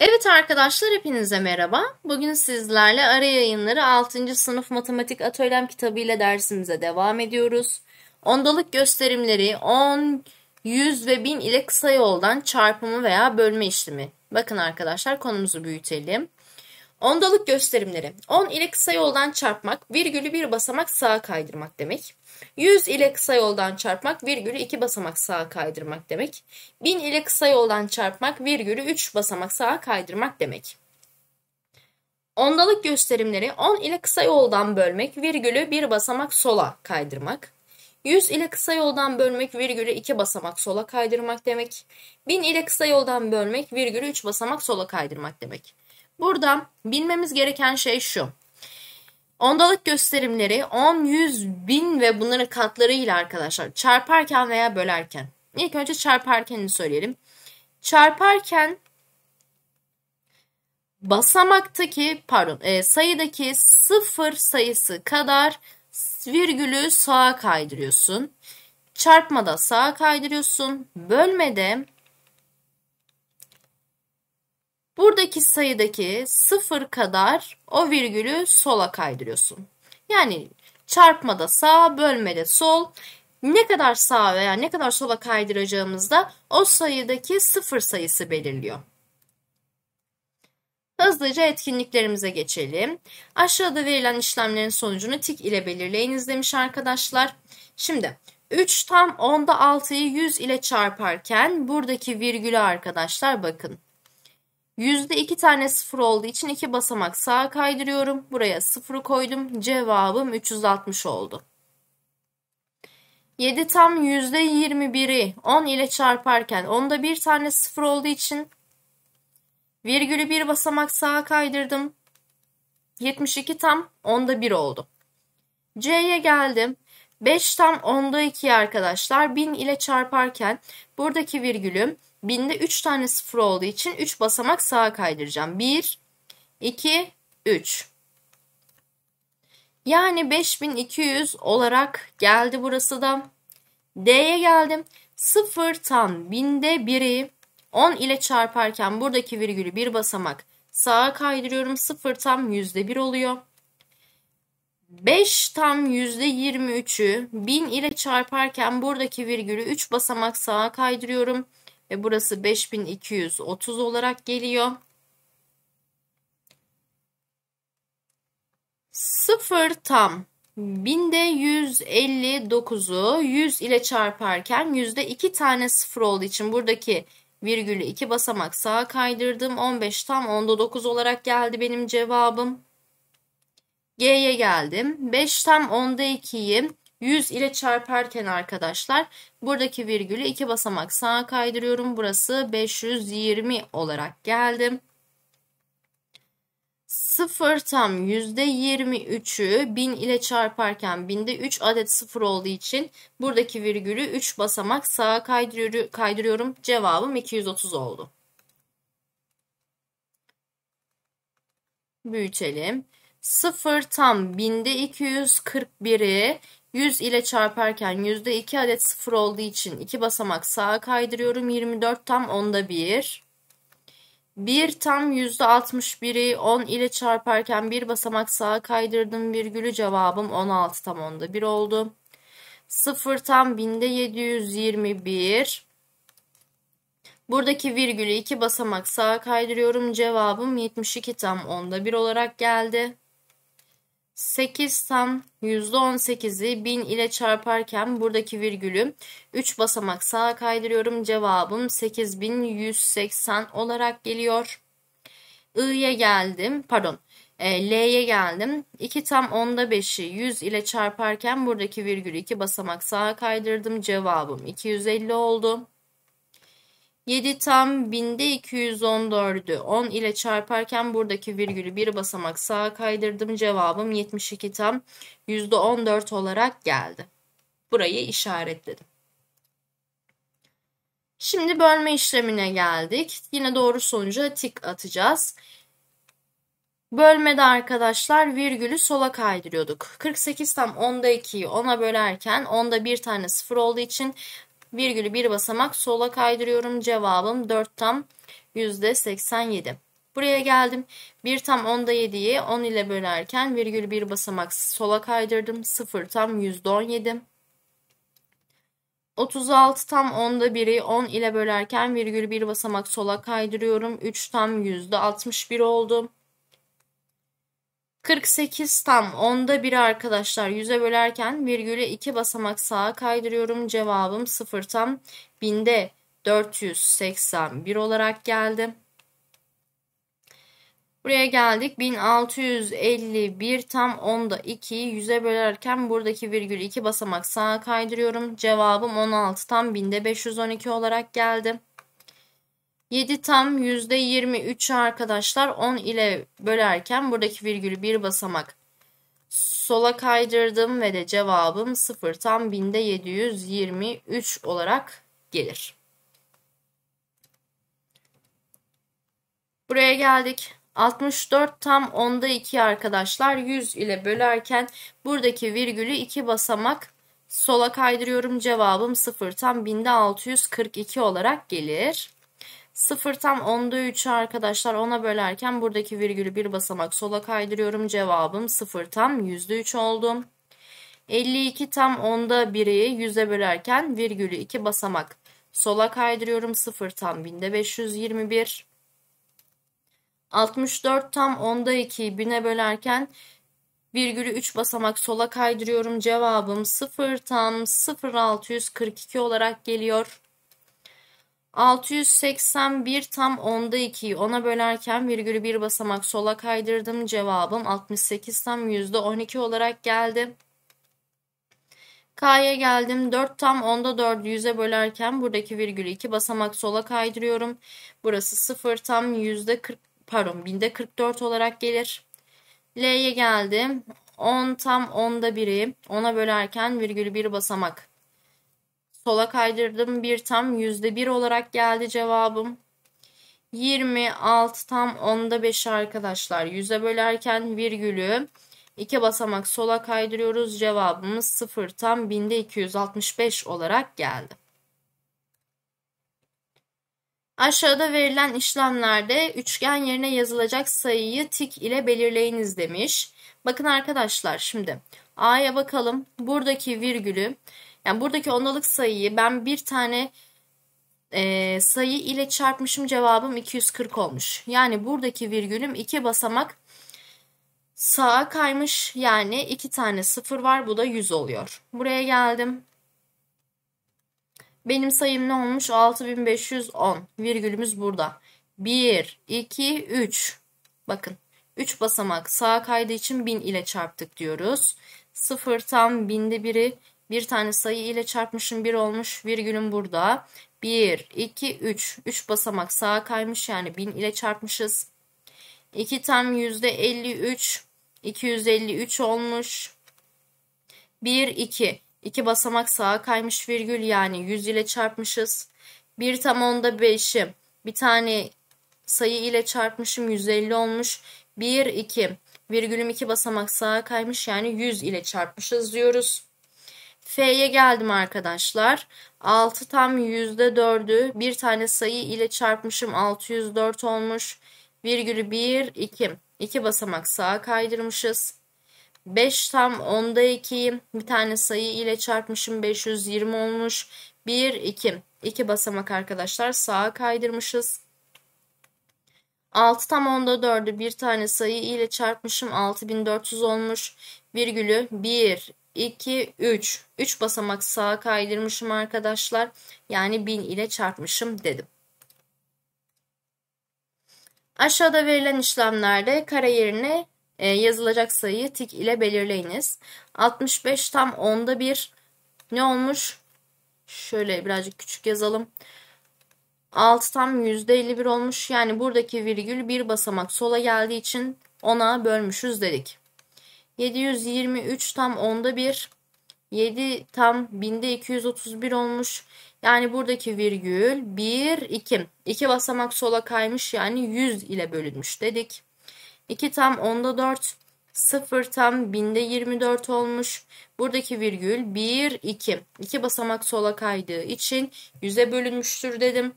Evet arkadaşlar hepinize merhaba. Bugün sizlerle ara yayınları 6. sınıf matematik atölyem kitabı ile dersimize devam ediyoruz. Ondalık gösterimleri 10, 100 ve 1000 ile kısa yoldan çarpımı veya bölme işlemi. Bakın arkadaşlar konumuzu büyütelim. Ondalık gösterimleri 10 ile kısa yoldan çarpmak virgülü bir basamak sağa kaydırmak demek. 100 ile kısa yoldan çarpmak virgülü 2 basamak sağa kaydırmak demek. 1000 ile kısa yoldan çarpmak virgülü 3 basamak sağa kaydırmak demek. Ondalık gösterimleri 10 ile kısa yoldan bölmek virgülü 1 basamak sola kaydırmak. 100 ile kısa yoldan bölmek virgülü 2 basamak sola kaydırmak demek. 1000 ile kısa yoldan bölmek virgülü 3 basamak sola kaydırmak demek. Burada bilmemiz gereken şey şu. Ondalık gösterimleri 10, 100, 1000 ve bunların katlarıyla arkadaşlar çarparken veya bölerken. İlk önce çarparkenini söyleyelim. Çarparken basamaktaki pardon e, sayıdaki sıfır sayısı kadar virgülü sağa kaydırıyorsun. Çarpmada sağa kaydırıyorsun. Bölmede Buradaki sayıdaki sıfır kadar o virgülü sola kaydırıyorsun. Yani çarpmada sağ, bölmede sol. Ne kadar sağ veya ne kadar sola kaydıracağımızda o sayıdaki sıfır sayısı belirliyor. Hızlıca etkinliklerimize geçelim. Aşağıda verilen işlemlerin sonucunu tik ile belirleyiniz demiş arkadaşlar. Şimdi 3 tam 10'da 6'yı 100 ile çarparken buradaki virgülü arkadaşlar bakın Yüzde iki tane sıfır olduğu için iki basamak sağa kaydırıyorum. Buraya sıfırı koydum. Cevabım 360 oldu. 7 tam %21'i 10 ile çarparken 10'da bir tane sıfır olduğu için virgülü bir basamak sağa kaydırdım. 72 tam 10'da 1 oldu. C'ye geldim. 5 tam 10'da 2 arkadaşlar 1000 ile çarparken buradaki virgülüm Binde 3 tane sıfır olduğu için 3 basamak sağa kaydıracağım. 1, 2, 3. Yani 5200 olarak geldi burası da. D'ye geldim. tam binde 1'i 10 ile çarparken buradaki virgülü bir basamak sağa kaydırıyorum. 0 tam %1 oluyor. 5 tam %23'ü 1000 ile çarparken buradaki virgülü 3 basamak sağa kaydırıyorum. Ve burası 5230 olarak geliyor. 0 tam binde 159'u 100 ile çarparken yüzde 2 tane sıfır olduğu için buradaki virgülü 2 basamak sağa kaydırdım. 15 tam 10'da 9 olarak geldi benim cevabım. G'ye geldim. 5 tam 10'da 2'yi 100 ile çarparken arkadaşlar buradaki virgülü 2 basamak sağa kaydırıyorum. Burası 520 olarak geldim. 0 tam %23'ü 1000 ile çarparken 1000'de 3 adet 0 olduğu için buradaki virgülü 3 basamak sağa kaydırıyorum. Cevabım 230 oldu. Büyütelim. 0 tam 1000'de 241'i 100 ile çarparken %2 adet 0 olduğu için 2 basamak sağa kaydırıyorum. 24 tam onda 1. 1 tam %61'i 10 ile çarparken 1 basamak sağa kaydırdım. Virgülü cevabım 16 tam onda 1 oldu. 0 tam binde 721. Buradaki virgülü 2 basamak sağa kaydırıyorum. Cevabım 72 tam onda 1 olarak geldi. 8 tam %18'i 1000 ile çarparken buradaki virgülü 3 basamak sağa kaydırıyorum. Cevabım 8180 olarak geliyor. I'ye geldim. Pardon. E, L'ye geldim. 2 tam onda 5'i 100 ile çarparken buradaki virgülü 2 basamak sağa kaydırdım. Cevabım 250 oldu. 7 tam binde 214'ü 10 ile çarparken buradaki virgülü bir basamak sağa kaydırdım. Cevabım 72 tam %14 olarak geldi. Burayı işaretledim. Şimdi bölme işlemine geldik. Yine doğru sonuca tik atacağız. Bölmede arkadaşlar virgülü sola kaydırıyorduk. 48 tam 10'da 2'yi 10'a bölerken 10'da bir tane 0 olduğu için Virgülü bir basamak sola kaydırıyorum. Cevabım 4 tam %87. Buraya geldim. 1 tam 10'da 7'yi 10 ile bölerken virgül bir basamak sola kaydırdım. 0 tam %17. 36 tam 10'da 1'i 10 ile bölerken virgül bir basamak sola kaydırıyorum. 3 tam %61 oldu. 48 tam onda bir arkadaşlar. Yüze bölerken virgülü 2 basamak sağa kaydırıyorum. Cevabım 0 tam binde 481 olarak geldi. Buraya geldik. 1651 tam onda 2'yi 100'e bölerken buradaki virgül 2 basamak sağa kaydırıyorum. Cevabım 16 tam binde 512 olarak geldi. 7 tam %23'ü arkadaşlar 10 ile bölerken buradaki virgülü bir basamak sola kaydırdım ve de cevabım 0 tam binde 723 olarak gelir. Buraya geldik. 64 tam onda 2 arkadaşlar 100 ile bölerken buradaki virgülü 2 basamak sola kaydırıyorum cevabım 0 tam binde 642 olarak gelir. 0 tam 10'da 3'ü arkadaşlar 10'a bölerken buradaki virgülü bir basamak sola kaydırıyorum. Cevabım 0 tam %3 oldu. 52 tam 10'da 1'i 100'e bölerken virgülü 2 basamak sola kaydırıyorum. 0 tam 1521. 64 tam 10'da 2'yi 1000'e bölerken virgülü 3 basamak sola kaydırıyorum. Cevabım 0 tam 0642 olarak geliyor. 681 tam onda 2'yi 10'a bölerken virgülü bir basamak sola kaydırdım. Cevabım 68 tam yüzde %12 olarak geldi. K'ya geldim. 4 tam 10'da 4'ü 100'e bölerken buradaki virgülü 2 basamak sola kaydırıyorum. Burası 0 tam yüzde %40 pardon binde 44 olarak gelir. L'ye geldim. 10 tam onda 1'i 10'a bölerken virgülü 1 basamak Sola kaydırdım. bir tam %1 olarak geldi cevabım. 26 tam onda 5 arkadaşlar. 100'e bölerken virgülü 2 basamak sola kaydırıyoruz. Cevabımız 0 tam 1000'de 265 olarak geldi. Aşağıda verilen işlemlerde üçgen yerine yazılacak sayıyı tik ile belirleyiniz demiş. Bakın arkadaşlar şimdi A'ya bakalım. Buradaki virgülü yani buradaki ondalık sayıyı ben bir tane e, sayı ile çarpmışım cevabım 240 olmuş. Yani buradaki virgülüm iki basamak sağa kaymış. Yani iki tane sıfır var bu da 100 oluyor. Buraya geldim. Benim sayım ne olmuş? 6510. Virgülümüz burada. 1, 2, 3. Bakın 3 basamak sağa kaydığı için 1000 ile çarptık diyoruz. 0 tam binde biri bir tane sayı ile çarpmışım 1 olmuş virgülüm burada. 1, 2, 3. 3 basamak sağa kaymış yani 1000 ile çarpmışız. 2 tam %53. 253 olmuş. 1, 2. 2 basamak sağa kaymış virgül yani 100 ile çarpmışız. 1 tam onda 5'i bir tane sayı ile çarpmışım 150 olmuş. 1, 2 virgülüm 2 basamak sağa kaymış yani 100 ile çarpmışız diyoruz. F'ye geldim arkadaşlar. 6 tam %4'ü bir tane sayı ile çarpmışım 604 olmuş. Virgülü 1, 2. 2 basamak sağa kaydırmışız. 5 tam onda 2'yi bir tane sayı ile çarpmışım 520 olmuş. 1, 2. 2 basamak arkadaşlar sağa kaydırmışız. 6 tam onda 4'ü bir tane sayı ile çarpmışım 6400 olmuş. Virgülü 1, 2, 3. 3 basamak sağa kaydırmışım arkadaşlar. Yani 1000 ile çarpmışım dedim. Aşağıda verilen işlemlerde kare yerine e, yazılacak sayıyı tik ile belirleyiniz. 65 tam onda bir ne olmuş? Şöyle birazcık küçük yazalım. 6 tam %51 olmuş. Yani buradaki virgül bir basamak sola geldiği için ona bölmüşüz dedik. 723 tam onda bir. 7 tam binde 231 olmuş. Yani buradaki virgül 1, 2. 2 basamak sola kaymış yani 100 ile bölünmüş dedik. 2 tam onda 4. 0 tam binde 24 olmuş. Buradaki virgül 1, 2. 2 basamak sola kaydığı için 100'e bölünmüştür dedim.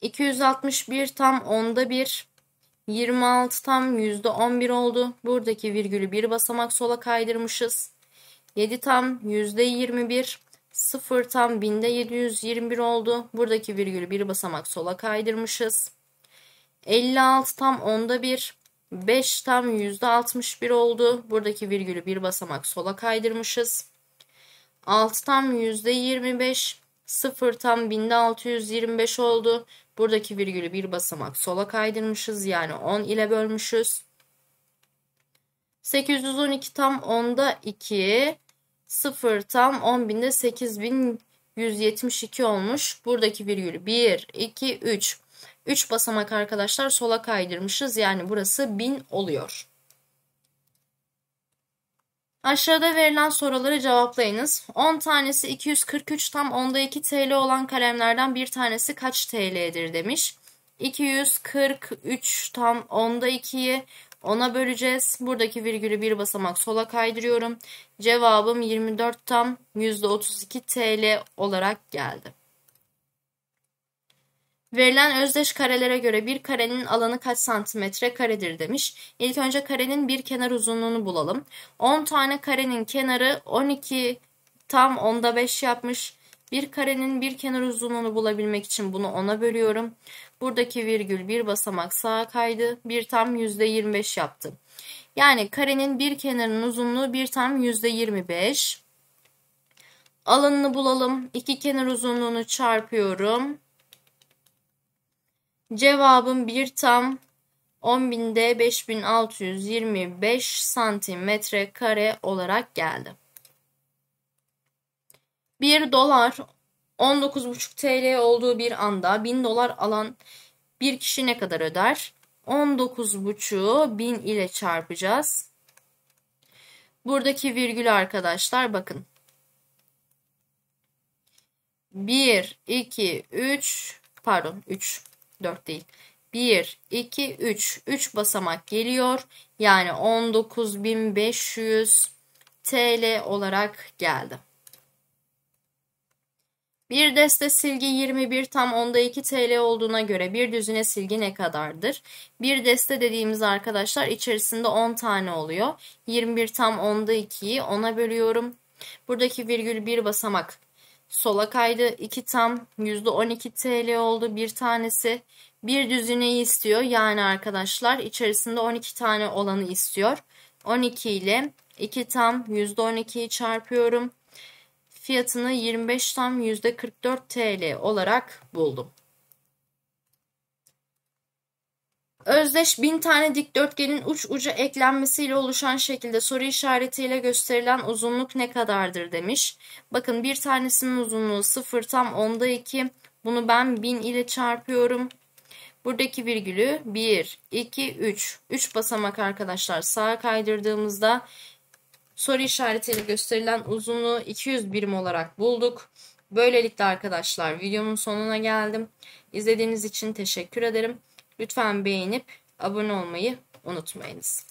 261 tam onda 1. 26 tam %11 oldu. Buradaki virgülü bir basamak sola kaydırmışız. 7 tam %21. 0 tam binde 721 oldu. Buradaki virgülü bir basamak sola kaydırmışız. 56 tam onda 1. 5 tam %61 oldu. Buradaki virgülü bir basamak sola kaydırmışız. 6 tam %25. 0 tam 1625 oldu. Buradaki virgülü bir basamak sola kaydırmışız. Yani 10 ile bölmüşüz. 812 tam 10'da 2. 0 tam 10.000'de 8172 olmuş. Buradaki virgülü 1, 2, 3. 3 basamak arkadaşlar sola kaydırmışız. Yani burası 1000 oluyor. Aşağıda verilen soruları cevaplayınız. 10 tanesi 243 tam onda 2 TL olan kalemlerden bir tanesi kaç TL'dir demiş. 243 tam onda 2'yi 10'a böleceğiz. Buradaki virgülü bir basamak sola kaydırıyorum. Cevabım 24 tam %32 TL olarak geldi. Verilen özdeş karelere göre bir karenin alanı kaç santimetre karedir demiş. İlk önce karenin bir kenar uzunluğunu bulalım. 10 tane karenin kenarı 12 tam 10'da 5 yapmış. Bir karenin bir kenar uzunluğunu bulabilmek için bunu 10'a bölüyorum. Buradaki virgül bir basamak sağa kaydı. Bir tam %25 yaptı. Yani karenin bir kenarının uzunluğu bir tam %25. Alanını bulalım. İki kenar uzunluğunu çarpıyorum. Cevabım bir tam 10 binde 5625 santimetre kare olarak geldi. 1 dolar 19,5 TL olduğu bir anda 1000 dolar alan bir kişi ne kadar öder? 19,5'u 1000 ile çarpacağız. Buradaki virgül arkadaşlar bakın. 1, 2, 3 pardon 3 4 değil. 1, 2, 3. 3 basamak geliyor. Yani 19.500 TL olarak geldi. Bir deste silgi 21 tam onda 2 TL olduğuna göre bir düzine silgi ne kadardır? Bir deste dediğimiz arkadaşlar içerisinde 10 tane oluyor. 21 tam onda 2'yi 10'a bölüyorum. Buradaki virgül bir basamak Sola kaydı 2 tam %12 TL oldu bir tanesi. Bir düzineyi istiyor yani arkadaşlar içerisinde 12 tane olanı istiyor. 12 ile 2 tam %12'yi çarpıyorum. Fiyatını 25 tam %44 TL olarak buldum. Özdeş bin tane dikdörtgenin uç uca eklenmesiyle oluşan şekilde soru işaretiyle gösterilen uzunluk ne kadardır demiş. Bakın bir tanesinin uzunluğu 0 tam onda 2. Bunu ben 1000 ile çarpıyorum. Buradaki virgülü 1, 2, 3. 3 basamak arkadaşlar sağa kaydırdığımızda soru işaretiyle gösterilen uzunluğu 200 birim olarak bulduk. Böylelikle arkadaşlar videomun sonuna geldim. İzlediğiniz için teşekkür ederim. Lütfen beğenip abone olmayı unutmayınız.